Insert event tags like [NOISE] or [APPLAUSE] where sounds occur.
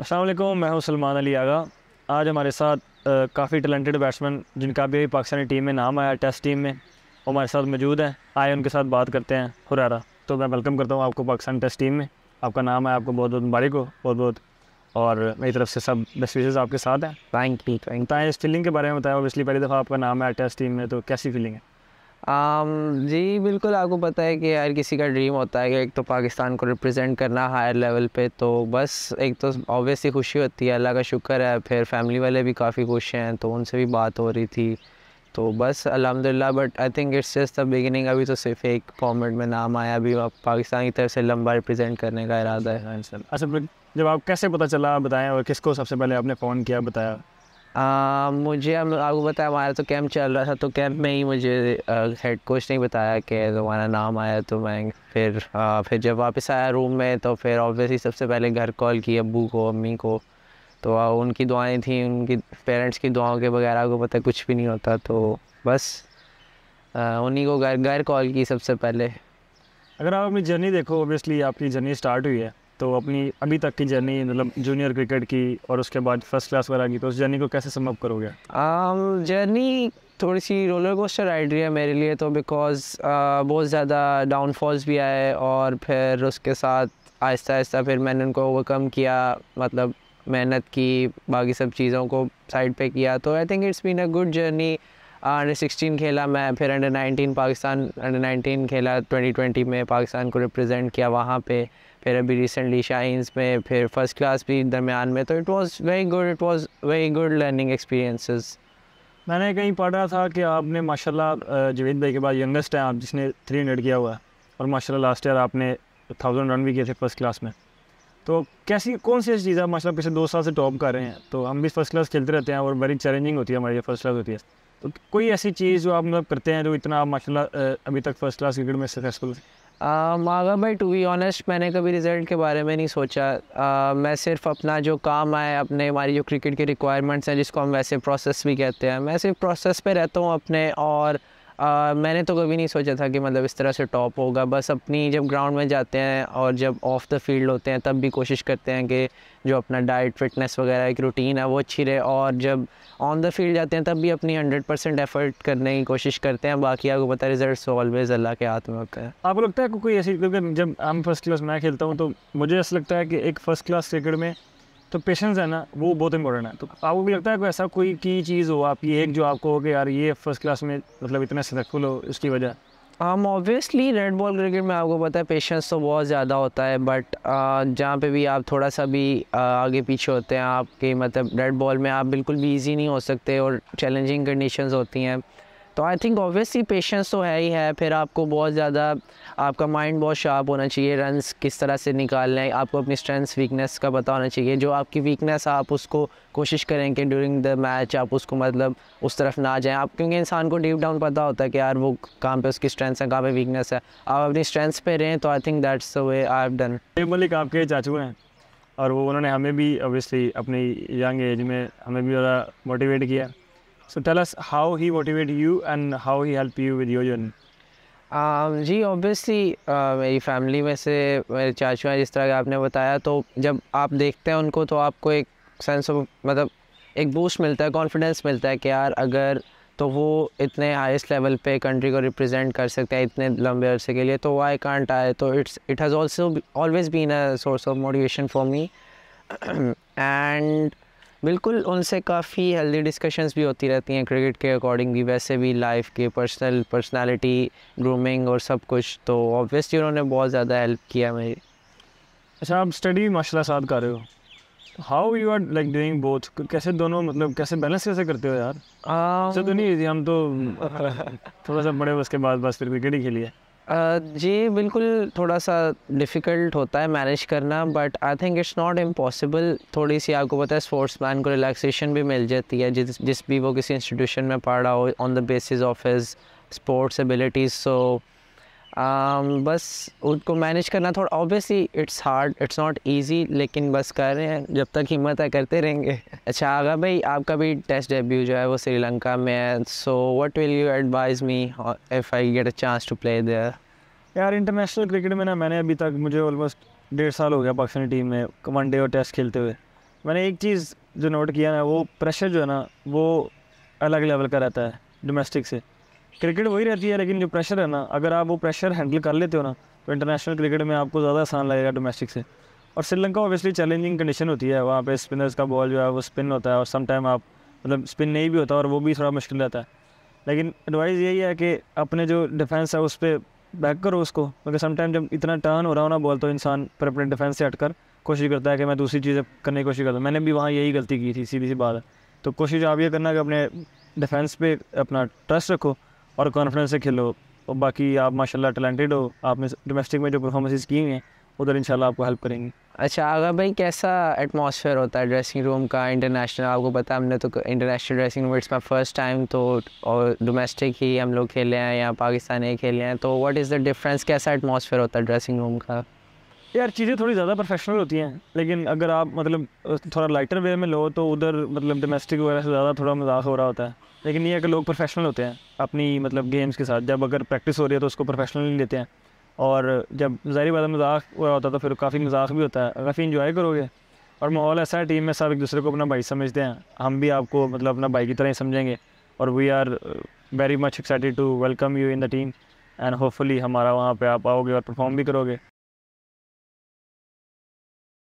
असलम मैं हूं सलमान अली आगा आज हमारे साथ काफ़ी टैलेंटेड बैट्समैन जिनका भी पाकिस्तानी टीम में नाम आया टेस्ट टीम में वो हमारे साथ मौजूद हैं आए उनके साथ बात करते हैं हुरारा तो मैं वेलकम करता हूँ आपको पाकिस्तान टेस्ट टीम में आपका नाम है आपको बहुत बहुत मुबारक हो बहुत बहुत और मेरी तरफ से सब बेस्ट विशेज़ आपके साथ हैं थैंक यू थैंक इस फीलिंग के बारे में बताया ओबियसली पहली दफ़ा आपका नाम है टेस्ट टीम में तो कैसी फीलिंग है आम, um, जी बिल्कुल आपको पता है कि हर किसी का ड्रीम होता है कि एक तो पाकिस्तान को रिप्रेजेंट करना हायर लेवल पे तो बस एक तो ऑब्वियसली खुशी होती है अल्लाह का शुक्र है फिर फैमिली वाले भी काफ़ी खुश हैं तो उनसे भी बात हो रही थी तो बस अलहमदिल्ला but I think it's just the beginning अभी तो सिर्फ एक फॉर्मेट में नाम आया अभी पाकिस्तान की तरफ से लंबा रिप्रेजेंट करने का इरादा है अच्छा, अच्छा जब आप कैसे पता चला बताएं और किसको सबसे पहले आपने फ़ोन किया बताया आ, मुझे हम आपको बताया हमारा तो कैंप चल रहा था तो कैंप में ही मुझे हेड कोच ने बताया कि तुम्हारा नाम आया तो मैं फिर आ, फिर जब वापस आया रूम में तो फिर ऑब्वियसली सबसे पहले घर कॉल की अबू को अम्मी को तो आ, उनकी दुआएं थी उनकी पेरेंट्स की दुआओं के वगैरह को पता कुछ भी नहीं होता तो बस उन्हीं को घर घर कॉल की सबसे पहले अगर आप अपनी जर्नी देखो ओबियसली आपकी जर्नी स्टार्ट हुई है तो अपनी अभी तक की जर्नी मतलब जूनियर क्रिकेट की और उसके बाद फर्स्ट क्लास वगैरह की तो उस जर्नी को कैसे समअप करोगे जर्नी थोड़ी सी रोलर कोस्टर राइड रही है मेरे लिए तो बिकॉज uh, बहुत ज़्यादा डाउनफॉल्स भी आए और फिर उसके साथ आहिस्ता आहिस्ता फिर मैंने उनको ओवरकम किया मतलब मेहनत की बाकी सब चीज़ों को साइड पे किया तो I think it's been a good journey under sixteen खेला मैं फिर under nineteen Pakistan under nineteen खेला ट्वेंटी ट्वेंटी में पाकिस्तान को रिप्रेजेंट किया वहाँ पे फिर अभी रिसेंटली शाइन्स में फिर फर्स्ट क्लास भी दरमियान में तो it was very good it was very good learning experiences मैंने कहीं पढ़ा था कि आपने माशाल्लाह जवेद भाई के बाद यंगेस्ट है आप जिसने थ्री हंड्रेड किया हुआ है और माशाल्लाह लास्ट ईयर आपने थाउजेंड रन भी किए थे फर्स्ट क्लास में तो कैसी कौन सी चीज़ है माशा पिछले दो साल से टॉप कर रहे हैं तो हम भी फर्स्ट क्लास खेलते रहते हैं और बड़ी चैलेंजिंग होती है हमारी फर्स्ट क्लास होती है तो कोई ऐसी चीज़ जो आप मतलब करते हैं जो इतना माशा अभी तक फर्स्ट क्लास क्रिकेट में सक्सेसफुल मागा भाई टू बी ऑनेस्ट मैंने कभी रिज़ल्ट के बारे में नहीं सोचा uh, मैं सिर्फ अपना जो काम है अपने हमारी जो क्रिकेट के रिक्वायरमेंट्स हैं जिसको हम वैसे प्रोसेस भी कहते हैं मैं सिर्फ प्रोसेस पे रहता हूँ अपने और आ, मैंने तो कभी नहीं सोचा था कि मतलब इस तरह से टॉप होगा बस अपनी जब ग्राउंड में जाते हैं और जब ऑफ द फील्ड होते हैं तब भी कोशिश करते हैं कि जो अपना डाइट फिटनेस वगैरह एक रूटीन है वो अच्छी रहे और जब ऑन द फील्ड जाते हैं तब भी अपनी हंड्रेड परसेंट एफर्ट करने की कोशिश करते हैं बाकी आपको पता है रिजल्ट ऑलवेज तो अल्लाह के हाथ में होता है आपको लगता है कोई ऐसी क्योंकि जब हम फर्स्ट क्लास मैं खेलता हूँ तो मुझे ऐसा लगता है कि एक फ़र्स्ट क्लास क्रिकेट में तो पेशेंस है ना वो बहुत इंपॉर्टेंट है तो आपको भी लगता है कोई ऐसा कोई की चीज़ हो आपकी एक जो आपको हो कि यार ये फर्स्ट क्लास में मतलब इतना सक्सेसफुल हो इसकी वजह हम ऑब्वियसली रेड बॉल क्रिकेट में आपको पता है पेशेंस तो बहुत ज़्यादा होता है बट uh, जहाँ पे भी आप थोड़ा सा भी uh, आगे पीछे होते हैं आपके मतलब रेड बॉल में आप बिल्कुल भी ईजी नहीं हो सकते और चैलेंजिंग कंडीशंस होती हैं तो आई थिंक ऑब्वियसली पेशेंस तो है ही है फिर आपको बहुत ज़्यादा आपका माइंड बहुत शार्प होना चाहिए रनस किस तरह से निकालने हैं आपको अपनी स्ट्रेंथ्स वीकनेस का पता होना चाहिए जो आपकी वीकनेस आप उसको कोशिश करें कि ड्यूरिंग द मैच आप उसको मतलब उस तरफ ना जाएं आप क्योंकि इंसान को डीप डाउन पता होता है कि यार वो कहाँ पे उसकी स्ट्रेंथ्स हैं कहाँ पे वीकनेस है आप अपनी स्ट्रेंथ्स पे रहें तो I think that's the way I have done Malik आपके चाचू हैं और वो उन्होंने हमें भी ऑब्वियसली अपनी यंग एज में हमें भी ज़्यादा मोटिवेट किया So tell us how he motivated you and how he helped you with your journey. Um, जी ऑब्वियसली uh, मेरी फैमिली में से मेरे चाचू हैं जिस तरह का आपने बताया तो जब आप देखते हैं उनको तो आपको एक सेंस ऑफ मतलब एक बूस्ट मिलता है कॉन्फिडेंस मिलता है कि यार अगर तो वो इतने हाईस्ट लेवल पे कंट्री को रिप्रेजेंट कर सकते हैं इतने लंबे अरसे के लिए तो वो आई कॉन्ट आए तो it's it has also always been a source of motivation for me and बिल्कुल उनसे काफ़ी हेल्दी डिस्कशंस भी होती रहती हैं क्रिकेट के अकॉर्डिंग भी वैसे भी लाइफ के पर्सनल पर्सनालिटी ग्रूमिंग और सब कुछ तो ऑब्वियसली उन्होंने बहुत ज़्यादा हेल्प किया मेरी अच्छा आप स्टडी माशाल्लाह साथ कर रहे हो how you are like doing both कैसे दोनों मतलब कैसे बैलेंस कैसे करते हो यार um... तो नहीं हम तो [LAUGHS] थोड़ा सा बड़े उसके बाद बस फिर क्रिकेट ही खेली है जी बिल्कुल थोड़ा सा डिफ़िकल्ट होता है मैनेज करना but I think it's not impossible थोड़ी सी आपको पता है स्पोर्ट्स मैन को रिलैक्सेशन भी मिल जाती है जिस जिस भी वो किसी इंस्टीट्यूशन में पढ़ा हो on the basis of his sports abilities so Um, बस उसको मैनेज करना थोड़ा obviously it's hard it's not easy लेकिन बस कर रहे हैं जब तक हिम्मत है करते रहेंगे अच्छा आगा भाई आपका भी टेस्ट डेब्यू जो है वो श्रीलंका में है so what will you advise me if I get a chance to play there यार इंटरनेशनल क्रिकेट में ना मैंने अभी तक मुझे ऑलमोस्ट डेढ़ साल हो गया पाकिस्तानी टीम में वन डे और टेस्ट खेलते हुए मैंने एक चीज़ जो नोट किया ना वो प्रेशर जो है ना वो अलग लेवल का रहता है डोमेस्टिक से क्रिकेट वही रहती है लेकिन जो प्रेशर है ना अगर आप वो प्रेशर हैंडल कर लेते हो ना तो इंटरनेशनल क्रिकेट में आपको ज़्यादा आसान लगेगा डोमेस्टिक से और श्रीलंका ऑब्वियसली चैलेंजिंग कंडीशन होती है वहाँ पे स्पिनर्स का बॉल जो है वो स्पिन होता है और टाइम आप मतलब स्पिन नहीं भी होता और वो भी थोड़ा मुश्किल रहता है लेकिन एडवाइज़ यही है कि अपने जो डिफेंस है उस पर बैक करो उसको क्योंकि टाइम जब इतना टर्न हो रहा हो ना बॉल तो इंसान पर अपने डिफेंस से हटकर कोशिश करता है कि मैं दूसरी चीज़ें करने की कोशिश करता हूँ मैंने भी वहाँ यही गलती की थी सीधी सी बात है तो कोशिश आप ये करना कि अपने डिफेंस पे अपना ट्रस्ट रखो और कॉन्फिडेंस से खेलो और बाकी आप माशाल्लाह टैलेंटेड हो आपने डोमेस्टिक में जो परफॉर्मेंसेस की हैं उधर इंशाल्लाह आपको हेल्प करेंगे अच्छा आगा भाई कैसा एटमॉस्फेयर होता है ड्रेसिंग रूम का इंटरनेशनल आपको पता है हमने तो international dressing room it's my first time तो और डोमेस्टिक ही हम लोग खेले हैं या पाकिस्तानी खेले हैं तो व्हाट इज़ द डिफरेंस कैसा एटमॉस्फेयर होता है ड्रेसिंग रूम का यार चीज़ें थोड़ी ज़्यादा प्रोफेशनल होती हैं लेकिन अगर आप मतलब थोड़ा लाइटर वे में लो तो उधर मतलब डोमेस्टिक वगैरह से ज़्यादा थोड़ा मजाक हो रहा होता है लेकिन ये अगर कि लोग प्रोफेशनल होते हैं अपनी मतलब गेम्स के साथ जब अगर प्रैक्टिस हो रही है तो उसको प्रोफेशनली लेते हैं और जब ज़ाहिर बात मजाक हो रहा होता है तो फिर काफ़ी मजाक भी होता है काफ़ी इन्जॉय करोगे और माहौल ऐसा है टीम में सब एक दूसरे को अपना भाई समझते हैं हम भी आपको मतलब अपना भाई की तरह ही समझेंगे और we are very much excited to welcome you in the team and hopefully हमारा वहाँ पे आप आओगे और परफॉर्म भी करोगे